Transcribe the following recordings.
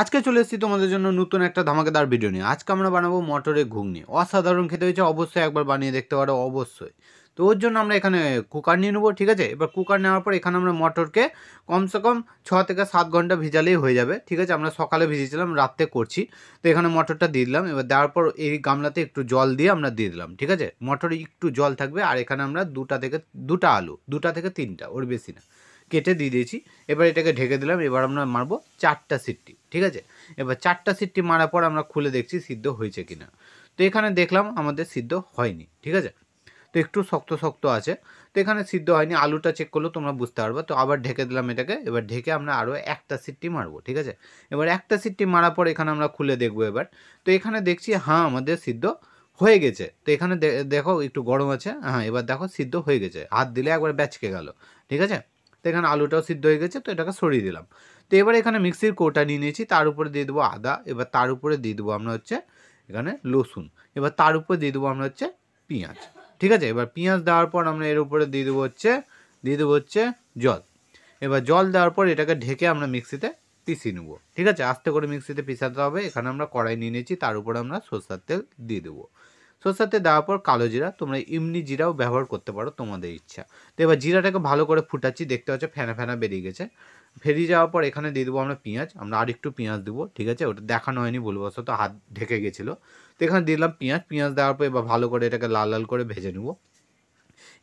আজকে চলে এসেছি তোমাদের জন্য নতুন একটা ধামাকেদার ভিডিও নিয়ে আজকে আমরা বানাবো মটরের ঘুগনি অসাধারণ খেতে হয়েছে অবশ্যই একবার বানিয়ে দেখতে পারো অবশ্যই তো ওর জন্য আমরা এখানে কুকার নিয়ে নেবো ঠিক আছে এবার কুকার নেওয়ার পর এখানে আমরা মটরকে কমসে কম ছ থেকে সাত ঘন্টা ভিজালেই হয়ে যাবে ঠিক আছে আমরা সকালে ভিজেছিলাম রাত্রে করছি তো এখানে মটরটা দিয়ে দিলাম এবার দেওয়ার পর এই গামলাতে একটু জল দিয়ে আমরা দিয়ে দিলাম ঠিক আছে মটর একটু জল থাকবে আর এখানে আমরা দুটা থেকে দুটা আলু দুটা থেকে তিনটা ওর বেশি না কেটে দিয়ে দিয়েছি এবার এটাকে ঢেকে দিলাম এবার আমরা মারবো চারটা সিটটি ঠিক আছে এবার চারটা সিটটি মারার পর আমরা খুলে দেখছি সিদ্ধ হয়েছে কিনা তো এখানে দেখলাম আমাদের সিদ্ধ হয়নি ঠিক আছে তো একটু শক্ত শক্ত আছে তো এখানে সিদ্ধ হয়নি আলুটা চেক করলেও তোমরা বুঝতে পারবে তো আবার ঢেকে দিলাম এটাকে এবার ঢেকে আমরা আরও একটা সিটটি মারবো ঠিক আছে এবার একটা সিটটি মারার পর এখানে আমরা খুলে দেখবো এবার তো এখানে দেখছি হ্যাঁ আমাদের সিদ্ধ হয়ে গেছে তো এখানে দেখো একটু গরম আছে হ্যাঁ এবার দেখো সিদ্ধ হয়ে গেছে হাত দিলে একবার ব্যাচকে গেল ঠিক আছে তো এখানে আলুটাও সিদ্ধ হয়ে গেছে তো এটাকে সরিয়ে দিলাম তো এবার এখানে মিক্সির কোটা নিয়ে নিয়েছি তার উপরে দিয়ে দেবো আদা এবার তার উপরে দিয়ে দেবো আমরা হচ্ছে এখানে লসুন এবার তার উপরে দিয়ে দেবো আমরা হচ্ছে পেঁয়াজ ঠিক আছে এবার পেঁয়াজ দেওয়ার পর আমরা এর উপরে দিয়ে দেবো হচ্ছে দিয়ে দেবো হচ্ছে জল এবার জল দেওয়ার পর এটাকে ঢেকে আমরা মিক্সিতে পিষিয়ে নেবো ঠিক আছে আস্তে করে মিক্সিতে পিসাতে হবে এখানে আমরা কড়াই নিয়ে নিয়েছি তার উপরে আমরা সরষার তেল দিয়ে দেবো শসাতে দেওয়ার পর কালো জিরা তোমরা ইমনি জিরাও ব্যবহার করতে পারো তোমাদের ইচ্ছা তো এবার জিরাটাকে ভালো করে ফুটাচ্ছি দেখতে পাচ্ছ ফেনা ফেনা বেরিয়ে গেছে ফেরিয়ে যাওয়ার পর এখানে দিয়ে দেবো আমরা পেঁয়াজ আমরা আর একটু পেঁয়াজ দেবো ঠিক আছে ওটা দেখানো হয়নি ভুলবশত হাত ঢেকে গেছিলো তো এখানে দিলাম পেঁয়াজ পেঁয়াজ দেওয়ার পর এবার ভালো করে এটাকে লাল লাল করে ভেজে নেবো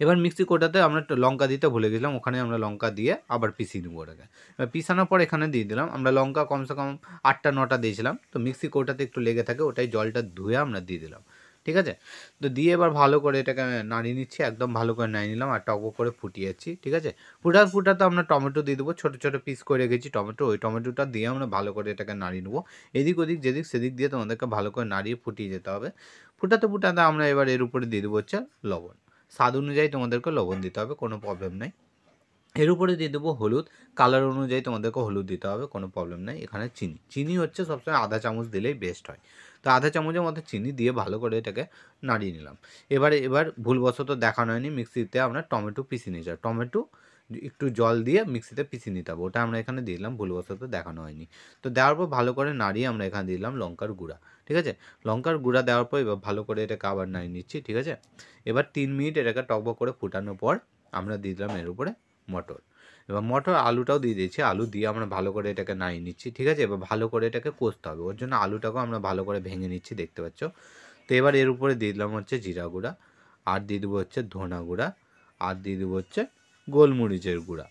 এবার মিক্সি কোটাতে আমরা লঙ্কা দিতে ভুলে গেছিলাম ওখানে আমরা লঙ্কা দিয়ে আবার পিসিয়ে নেবো ওটাকে এবার পিসানোর পর এখানে দিয়ে দিলাম আমরা লঙ্কা কমসে কম আটটা নটা দিয়েছিলাম তো মিক্সি কোটাতে একটু লেগে থাকে ওটাই জলটা ধুয়ে আমরা দিয়ে দিলাম ঠিক আছে তো দিয়ে এবার ভালো করে এটাকে নাড়িয়ে নিচ্ছি একদম ভালো করে নাড়িয়ে নিলাম আর টকো করে ফুটিয়েছি ঠিক আছে ফুটার ফুটাতে আমরা টমেটো দিয়ে দেবো ছোটো ছোটো পিস করে রেখেছি টমেটো ওই টমেটোটা দিয়ে আমরা ভালো করে এটাকে নাড়িয়ে নেবো এদিক ওদিক যেদিক সেদিক দিয়ে তোমাদেরকে ভালো করে নাড়িয়ে ফুটিয়ে যেতে হবে ফুটাতে ফুটাতে আমরা এবার এর উপরে দিয়ে দেবো হচ্ছে লবণ স্বাদ অনুযায়ী তোমাদেরকে লবণ দিতে হবে কোনো প্রবলেম নেই এর উপরে দিয়ে দেবো হলুদ কালার অনুযায়ী তোমাদেরকে হলুদ দিতে হবে কোনো প্রবলেম নেই এখানে চিনি চিনি হচ্ছে সবসময় আধা চামচ দিলেই বেস্ট হয় তো আধা চামচের মতো চিনি দিয়ে ভালো করে এটাকে নাড়িয়ে নিলাম এবার এবার ভুলবশত দেখানো হয়নি মিক্সিতে আমরা টমেটো নিয়ে যাই টমেটো একটু জল দিয়ে মিক্সিতে পিসি নিতে হবে ওটা আমরা এখানে দিলাম ভুলবশত দেখানো হয়নি তো দেওয়ার পর ভালো করে নাড়িয়ে আমরা এখানে দিলাম লঙ্কার গুঁড়া ঠিক আছে লঙ্কার গুঁড়া দেওয়ার পর এবার ভালো করে এটাকে আবার নাড়িয়ে নিচ্ছি ঠিক আছে এবার তিন মিনিট এটাকে টকবক করে ফুটানোর পর আমরা দিয়ে দিলাম এর উপরে মটর এবার মটর আলুটাও দিয়ে দিয়েছি আলু দিয়ে আমরা ভালো করে এটাকে নাড়িয়ে নিচ্ছি ঠিক আছে এবার ভালো করে এটাকে কষতে হবে ওর জন্য আলুটাকেও আমরা ভালো করে ভেঙে নিচ্ছি দেখতে পাচ্ছ তো এবার এর উপরে দিয়ে দিলাম হচ্ছে জিরা গুঁড়া আর দিয়ে দেবো হচ্ছে ধনা গুঁড়া আর দিয়ে দেবো হচ্ছে গোলমরিচের গুঁড়া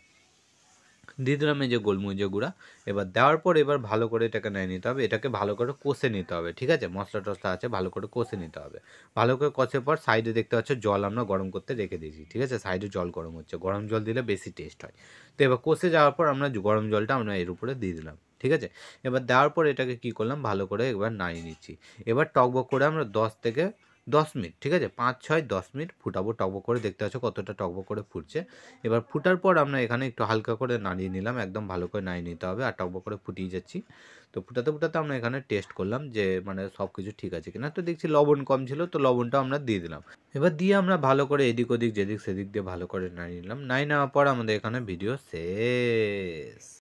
দিয়ে দিলাম এই যে গোলমরিচের গুঁড়া এবার দেওয়ার পর এবার ভালো করে এটাকে নিয়ে নিতে হবে এটাকে ভালো করে কষে নিতে হবে ঠিক আছে মশলা টসলা আছে ভালো করে কষে নিতে হবে ভালো করে কষে পর সাইডে দেখতে পাচ্ছ জল আমরা গরম করতে রেখে দিয়েছি ঠিক আছে সাইডে জল গরম হচ্ছে গরম জল দিলে বেশি টেস্ট হয় তো এবার কষে যাওয়ার পর আমরা গরম জলটা আমরা এর উপরে দিয়ে দিলাম ঠিক আছে এবার দেওয়ার পর এটাকে কি করলাম ভালো করে একবার নাড়িয়ে নিচ্ছি এবার বক করে আমরা দশ থেকে দশ মিনিট ঠিক আছে পাঁচ ছয় দশ মিনিট ফুটাবো টকবো করে দেখতে পাচ্ছ কতটা টকবো করে ফুটছে এবার ফুটার পর আমরা এখানে একটু হালকা করে নাড়িয়ে নিলাম একদম ভালো করে নাড়িয়ে নিতে হবে আর টকবো করে ফুটিয়ে যাচ্ছি তো ফুটাতে ফুটাতে আমরা এখানে টেস্ট করলাম যে মানে সব কিছু ঠিক আছে কিনা তো দেখছি লবণ কম ছিল তো লবণটা আমরা দিয়ে দিলাম এবার দিয়ে আমরা ভালো করে এদিক ওদিক যেদিক সেদিক দিয়ে ভালো করে নাড়িয়ে নিলাম নাই নেওয়ার পর আমাদের এখানে ভিডিও শেষ